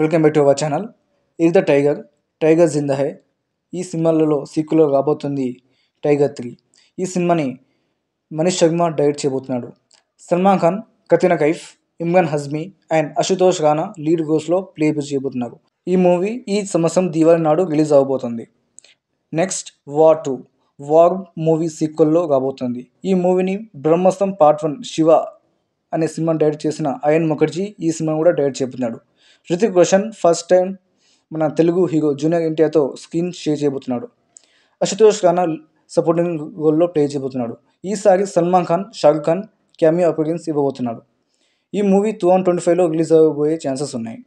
welcome back to our channel ఇది the Tiger Tiger Zinda Hai ఈ సినిమాలలో సిక్కులో రాబోతుంది టైగర్ త్రీ ఈ సినిమాని మనీష్ శర్మ డైరెక్ట్ చేయబోతున్నాడు సల్మాన్ ఖాన్ కత్రినా కైఫ్ ఇమ్రాన్ హజ్మీ అండ్ అశుతోష్ రానా లీడ్ గోస్లో ప్లే చేయబోతున్నారు ఈ మూవీ ఈ సంవత్సరం దీవాళి నాడు రిలీజ్ అవ్వబోతుంది next War two War movie సీక్వెల్లో రాబోతుంది ఈ మూవీని బ్రహ్మస్తం పార్ట్ వన్ శివ అనే సినిమాను డైరెక్ట్ చేసిన అయన్ ముఖర్జీ ఈ సినిమా కూడా డైరెక్ట్ చేస్తున్నాడు హృతిక్ రోషన్ ఫస్ట్ టైం మన తెలుగు హీరో జూనియర్ ఎన్టీఆర్తో స్క్రీన్ షేర్ చేయబోతున్నాడు అశుతోష్ ఖానా సపోర్టింగ్ రోల్లో ప్లే చేయబోతున్నాడు ఈసారి సల్మాన్ ఖాన్ షారుఖ్ ఖాన్ క్యామియో అపరియన్స్ ఇవ్వబోతున్నాడు ఈ మూవీ టూ వన్ ట్వంటీ ఫైవ్లో రిలీజ్ అవ్వబోయే ఛాన్సెస్ ఉన్నాయి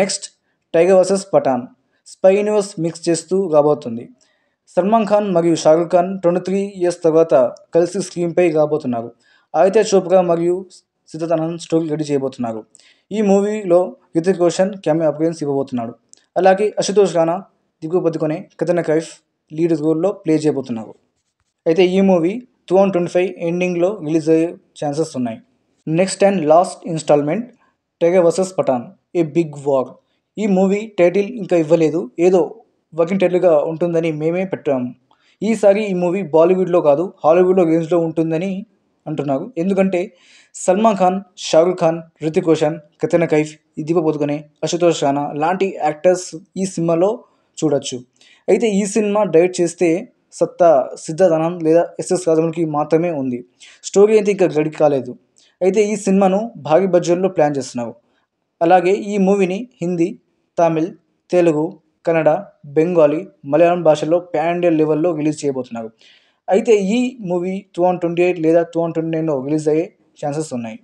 next Tiger versus Pathaan spy universe mix చేస్తూ రాబోతుంది సల్మాన్ ఖాన్ మరియు Shahrukh Khan twenty three years తర్వాత కలిసి స్క్రీన్పై రాబోతున్నారు అయితే చూపుగా మరియు సిద్ధతనం స్టోరీ రెడీ చేయబోతున్నారు ఈ మూవీలో రితిక్ రోషన్ కెమెరా అపియరెన్స్ ఇవ్వబోతున్నాడు అలాగే అశుతోష్ ఖానా దిగుపదుకునే కథన కైఫ్ లీడ్ రోల్లో ప్లే చేయబోతున్నారు అయితే ఈ movie two one twenty five ఎండింగ్లో రిలీజ్ అయ్యే ఛాన్సెస్ ఉన్నాయి next and last instalment Tiger versus Pathaan a big war ఈ మూవీ టైటిల్ ఇంకా ఇవ్వలేదు ఏదో వర్కింగ్ టైటిల్గా ఉంటుందని మేమే పెట్టాము ఈసారి ఈ మూవీ బాలీవుడ్లో కాదు హాలీవుడ్లో రేంజ్లో ఉంటుందని అంటున్నారు ఎందుకంటే సల్మాన్ ఖాన్ షారుఖ్ ఖాన్ హృతిక్ రోషన్ కత్రినా కైఫ్ దీప పదుకొనే అశుతోష్ రాణా లాంటి యాక్టర్స్ ఈ సినిమాలో చూడొచ్చు అయితే ఈ సినిమా డైరెక్ట్ చేస్తే సత్తా సిద్ధార్థ్ లేదా ఎస్ఎస్ రాజమౌళికి మాత్రమే ఉంది స్టోరీ అయితే ఇంకా గడికి కాలేదు అయితే ఈ సినిమాను భారీ బడ్జెట్లో ప్లాన్ చేస్తున్నావు అలాగే ఈ మూవీని హిందీ తమిళ్ తెలుగు కన్నడ బెంగాలీ మలయాళం భాషల్లో ఇండియా లెవెల్లో రిలీజ్ చేయబోతున్నారు అయితే ఈ movie two thousand twenty eight లేదా టూ థౌసండ్ ట్వంటీ నైన్లో రిలీజ్ అయ్యే ఛాన్సెస్ ఉన్నాయి